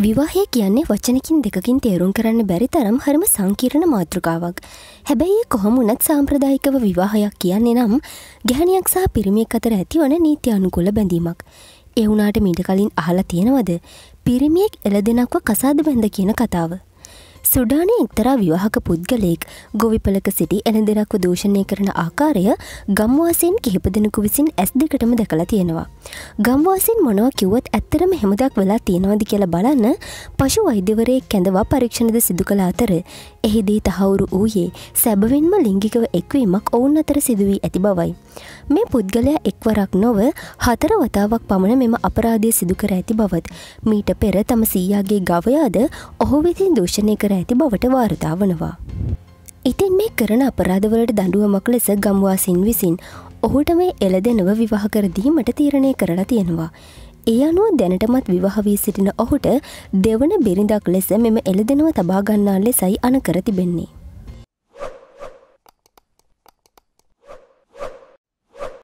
විවාහය කියන්නේ වචනකින් දෙකකින් තේරුම් කරන්න බැරි තරම් හරම සංකීර්ණ මාතෘකාවක්. හැබැයි කොහොම උනත් සාම්ප්‍රදායිකව විවාහයක් කියන්නේ නම් ගැහනියක් සහ පිරිමියක් අතර ඇතිවන නීති අනුකුල බැඳීමක්. එවුනාට මීට කලින් අහලා තියෙනවද පිරිමියෙක් එළ දෙනක්ව කසාද බැඳ කියන කතාව. සුඩානය එක්තරා විවාහක පුද්ගලයෙක් ගොවිපලක සිටි එළඳෙනක්ව දූෂණය කරන ආකාරය ගම්වාසින් කිහිප දෙනෙකු විසින් ඇස් දෙකටම දැකලා තියෙනවා. ගම්වාසින් මොනව කිව්වත් ඇත්තරම හෙමදක් වෙලා තියෙනවාද කියලා බලන්න පශු වෛද්‍යවරයේ කැඳවා පරීක්ෂණද සිදු කළ අතර එහිදී තහවුරු වූයේ සැබවින්ම ලිංගිකව එක්වීමක් ඔවුන් අතර සිදුවී ඇති බවයි. මේ පුද්ගලයා එක්වරක් නොව හතර වතාවක් පමණ මෙම අපරාධය සිදුකර ඇති බවත් මීට පෙර තම සීයාගේ ගවයාද ඔහු විසින් දූෂණය කර ඇති බවට වාර්තා වනවා. ඉතින් මේ කරන අපරාධවලට දඩුවමක් ලෙස ගම්වාසින් විසින් ඔහුට මේ එල දෙනව විවාහකරදීමට තීරණය කරලා තියෙනවා. ඒ අනුව දැනටමත් විවාහවී සිටින ඔහුට දෙවන බිරිඳක් ලෙස මෙම එල දෙනව තබාගන්නා ලෙසයි අනකර තිබෙන්නේ.